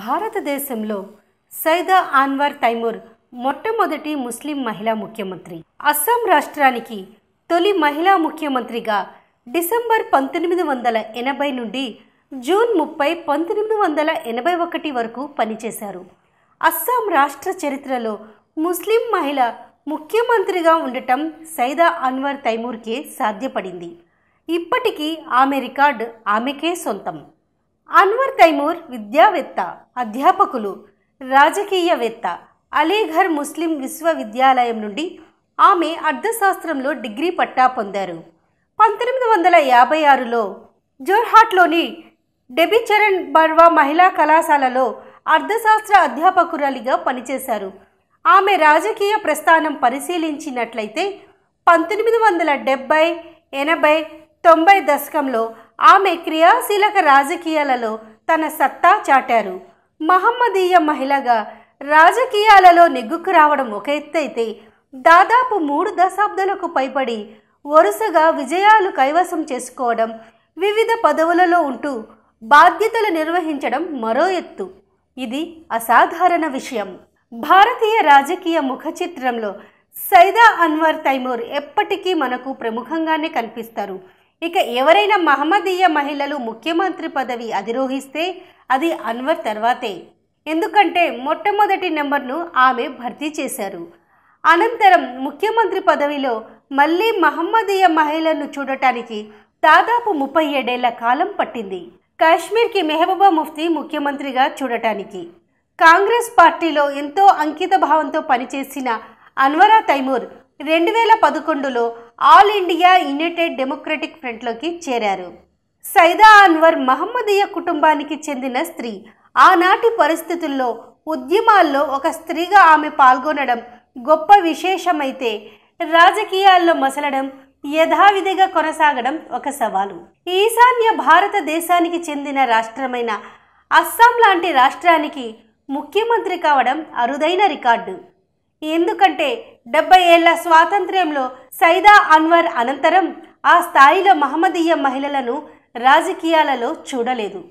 భారతదేశంలో సైదా అన్వర్ తైమూర్ మొట్టమొదటి ముస్లిం మహిళా ముఖ్యమంత్రి అస్సాం రాష్ట్రానికి తొలి మహిళా ముఖ్యమంత్రిగా డిసెంబర్ పంతొమ్మిది వందల ఎనభై నుండి జూన్ ముప్పై పంతొమ్మిది వందల ఎనభై ఒకటి వరకు పనిచేశారు అస్సాం రాష్ట్ర చరిత్రలో ముస్లిం మహిళ ముఖ్యమంత్రిగా ఉండటం సైదా అన్వర్ తైమూర్కే సాధ్యపడింది ఇప్పటికీ ఆమె రికార్డు ఆమెకే సొంతం అన్వర్ తైమూర్ విద్యావేత్త అధ్యాపకులు రాజకీయవేత్త అలీఘర్ ముస్లిం విశ్వవిద్యాలయం నుండి ఆమె అర్థశాస్త్రంలో డిగ్రీ పట్టా పొందారు పంతొమ్మిది వందల యాభై ఆరులో జోర్హాట్లోని డెబిచరణ్ బర్వా మహిళా కళాశాలలో అర్థశాస్త్ర అధ్యాపకురాలిగా పనిచేశారు ఆమె రాజకీయ ప్రస్థానం పరిశీలించినట్లయితే పంతొమ్మిది వందల డెబ్భై ఎనభై తొంభై దశకంలో ఆమె క్రియాశీలక రాజకీయాలలో తన సత్తా చాటారు మహమ్మదీయ మహిళగా రాజకీయాలలో నెగ్గుకు రావడం ఒక ఎత్తైతే దాదాపు మూడు దశాబ్దాలకు పైబడి వరుసగా విజయాలు కైవసం చేసుకోవడం వివిధ పదవులలో ఉంటూ బాధ్యతలు నిర్వహించడం మరో ఎత్తు ఇది అసాధారణ విషయం భారతీయ రాజకీయ ముఖ చిత్రంలో సైదా అన్వర్ తైమూర్ ఎప్పటికీ మనకు ప్రముఖంగానే కనిపిస్తారు ఇక ఎవరైనా మహమ్మదీయ మహిళలు ముఖ్యమంత్రి పదవి అధిరోహిస్తే అది అన్వర్ తర్వాతే ఎందుకంటే మొట్టమొదటి నెంబర్ను ఆమె భర్తీ చేశారు అనంతరం ముఖ్యమంత్రి పదవిలో మళ్ళీ మహమ్మదీయ మహిళను చూడటానికి దాదాపు ముప్పై ఏడేళ్ల కాలం పట్టింది కాశ్మీర్కి మెహబూబా ముఫ్తీ ముఖ్యమంత్రిగా చూడటానికి కాంగ్రెస్ పార్టీలో ఎంతో అంకిత భావంతో పనిచేసిన అన్వరా తైమూర్ రెండు వేల పదకొండులో ఆల్ ఇండియా యునైటెడ్ డెమోక్రటిక్ ఫ్రంట్లోకి చేరారు సైదా అన్వర్ మహమ్మదీయ కుటుంబానికి చెందిన స్త్రీ ఆనాటి పరిస్థితుల్లో ఉద్యమాల్లో ఒక స్త్రీగా ఆమె పాల్గొనడం గొప్ప విశేషమైతే రాజకీయాల్లో మసలడం యథావిధిగా కొనసాగడం ఒక సవాలు ఈశాన్య భారతదేశానికి చెందిన రాష్ట్రమైన అస్సాం లాంటి రాష్ట్రానికి ముఖ్యమంత్రి కావడం అరుదైన రికార్డు ఎందుకంటే డెబ్బై ఏళ్ల స్వాతంత్ర్యంలో సైదా అన్వర్ అనంతరం ఆ స్థాయిలో మహమ్మదీయ మహిళలను రాజకీయాలలో చూడలేదు